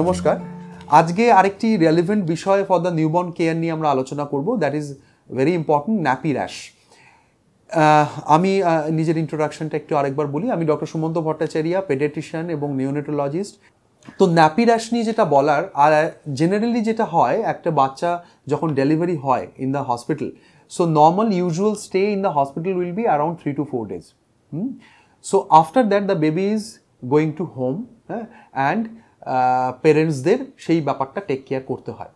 নমস্কার আজকে আরেকটি রেলিভেন্ট বিষয় ফর দ্য নিউবর্ন কেয়ার নিয়ে আমরা আলোচনা করব that is very important nappy rash আমি নিজের ইন্ট্রোডাকশনটা একটু আরেকবার বলি আমি ডক্টর সুমন্ত ভট্টাচারিয়া পেডেট্রিশিয়ান এবং নিউনেটোলজিস্ট তো ন্যাপি র্যাশ নিয়ে যেটা বলার আর জেনারেলি যেটা হয় একটা বাচ্চা যখন ডেলিভারি হয় in the hospital so normal usual stay in the hospital will be around three to four days so after that the baby is going to home হ্যাঁ অ্যান্ড পেরেন্টসদের সেই ব্যাপারটা টেক কেয়ার করতে হয়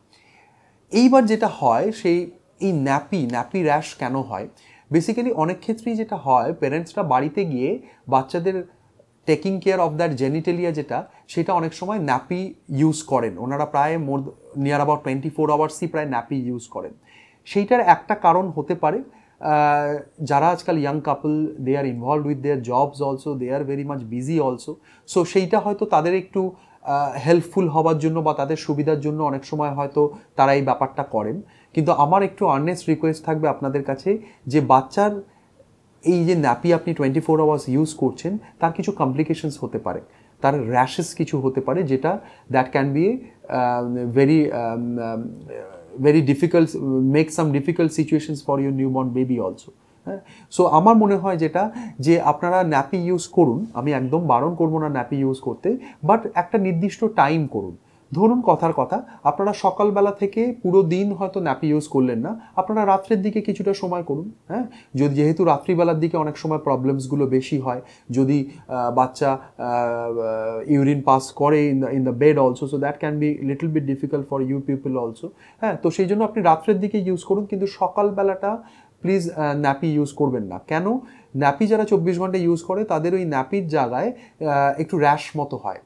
এইবার যেটা হয় সেই এই ন্যাপি ন্যাপি র্যাশ কেন হয় বেসিক্যালি অনেক ক্ষেত্রেই যেটা হয় পেরেন্টসরা বাড়িতে গিয়ে বাচ্চাদের taking care of that genitalia যেটা সেটা অনেক সময় ন্যাপি ইউজ করেন ওনারা প্রায় more near about twenty four আওয়ার্সই প্রায় ন্যাপি ইউজ করেন সেইটার একটা কারণ হতে পারে যারা আজকাল young couple they are involve with their jobs also they are very much busy also so সেইটা হয়তো তাদের একটু হেল্পফুল হবার জন্য বা তাদের সুবিধার জন্য অনেক সময় হয়তো তারা এই ব্যাপারটা করেন কিন্তু আমার একটু আর্নেস্ট রিকোয়েস্ট থাকবে আপনাদের কাছে যে বাচ্চার এই যে ন্যাপি আপনি টোয়েন্টি ফোর আওয়ার্স ইউজ করছেন তার কিছু কমপ্লিকেশনস হতে পারে তার র্যাশেস কিছু হতে পারে যেটা that can be very very difficult make some difficult situations for your newborn baby also হ্যাঁ সো আমার মনে হয় যেটা যে আপনারা ন্যাপি ইউজ করুন আমি একদম বারণ করব না ন্যাপি ইউজ করতে বাট একটা নির্দিষ্ট টাইম করুন ধরুন কথার কথা আপনারা সকালবেলা থেকে পুরো দিন হয়তো ন্যাপি ইউজ করলেন না আপনারা রাত্রের দিকে কিছুটা সময় করুন হ্যাঁ যদি যেহেতু রাত্রিবেলার দিকে অনেক সময় প্রবলেমসগুলো বেশি হয় যদি বাচ্চা ইউরিন পাস করে in the in the bed also so that can be little bit difficult for you people also হ্যাঁ তো সেই জন্য আপনি রাত্রের দিকে ইউজ করুন কিন্তু সকালবেলাটা প্লিজ ন্যাপি ইউজ করবেন না কেন ন্যাপি যারা চব্বিশ ঘন্টা ইউজ করে তাদের ওই ন্যাপির জায়গায় একটু র্যাশ মতো হয়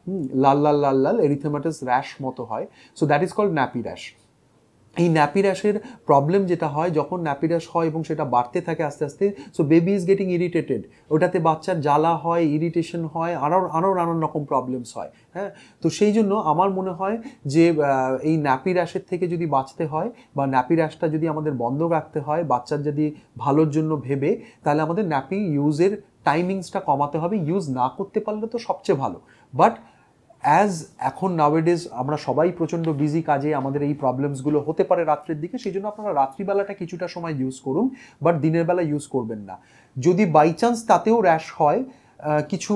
লাল লাল লাল লাল এরিথেমাটাস র্যাশ মতো হয় so that is called nappy rash এই ন্যাপিরাসের প্রবলেম যেটা হয় যখন ন্যাপিরাস হয় এবং সেটা বাড়তে থাকে আস্তে আস্তে so baby is getting irritated ওটাতে বাচ্চার জ্বালা হয় ইরিটেশন হয় আরও আরও নানান রকম প্রবলেমস হয় হ্যাঁ তো সেই জন্য আমার মনে হয় যে এই ন্যাপিরাসের থেকে যদি বাঁচতে হয় বা ন্যাপিরাসটা যদি আমাদের বন্ধ রাখতে হয় বাচ্চার যদি ভালোর জন্য ভেবে তাহলে আমাদের ন্যাপি ইউজের টাইমিংসটা কমাতে হবে ইউজ না করতে পারলে তো সবচেয়ে ভালো বাট অ্যাজ এখন নাওয়েডেজ আমরা সবাই প্রচণ্ড বিজি কাজে আমাদের এই প্রবলেমসগুলো হতে পারে রাত্রের দিকে সেই জন্য আপনারা রাত্রিবেলাটা কিছুটা সময় ইউজ করুন বাট দিনের বেলা ইউজ করবেন না যদি বাই চান্স তাতেও র্যাশ হয় কিছু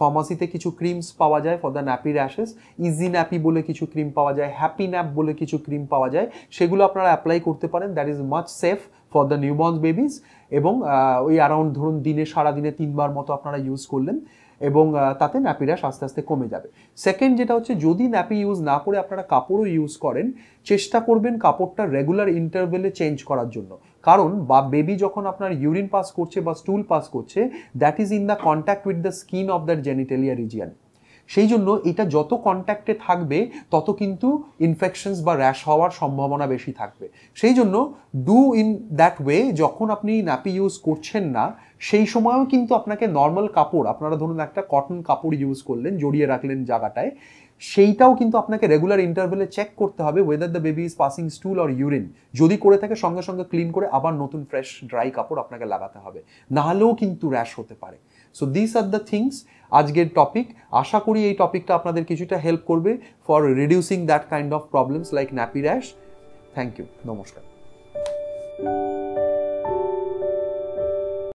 ফার্মাসিতে কিছু ক্রিমস পাওয়া যায় for the nappy rashes easy nappy বলে কিছু ক্রিম পাওয়া যায় হ্যাপি ন্যাপ বলে কিছু ক্রিম পাওয়া যায় সেগুলো আপনারা অ্যাপ্লাই করতে পারেন that is much safe for the newborn babies এবং ওই অ্যারাউন্ড ধরুন দিনে সারা দিনে তিনবার মতো আপনারা ইউজ করলেন এবং তাতে ন্যাপিরাস আস্তে আস্তে কমে যাবে সেকেন্ড যেটা হচ্ছে যদি ন্যাপি ইউজ না করে আপনারা কাপড়ও ইউজ করেন চেষ্টা করবেন কাপড়টা রেগুলার ইন্টারভেলে চেঞ্জ করার জন্য কারণ বা বেবি যখন আপনার ইউরিন পাস করছে বা স্টুল পাস করছে that is in the contact with the skin of the genitalia region সেই জন্য এটা যত কন্ট্যাক্টে থাকবে তত কিন্তু ইনফেকশনস বা র্যাশ হওয়ার সম্ভাবনা বেশি থাকবে সেই জন্য ডু ইন দ্যাট ওয়ে যখন আপনি নাপি ইউজ করছেন না সেই সময়ও কিন্তু আপনাকে নর্মাল কাপড় আপনারা ধরুন একটা কটন কাপড় ইউজ করলেন জড়িয়ে রাখলেন জায়গাটায় সেইটাও কিন্তু আপনাকে রেগুলার ইন্টারভেলে চেক করতে হবে whether the baby is passing stool or urine যদি করে থাকে সঙ্গে সঙ্গে ক্লিন করে আবার নতুন ফ্রেশ ড্রাই কাপড় আপনাকে লাগাতে হবে নাহলেও কিন্তু র্যাশ হতে পারে so this are the things আজকের টপিক আশা করি এই টপিকটা আপনাদের কিছুটা হেল্প করবে for reducing that kind of problems like nappy rash thank you নমস্কার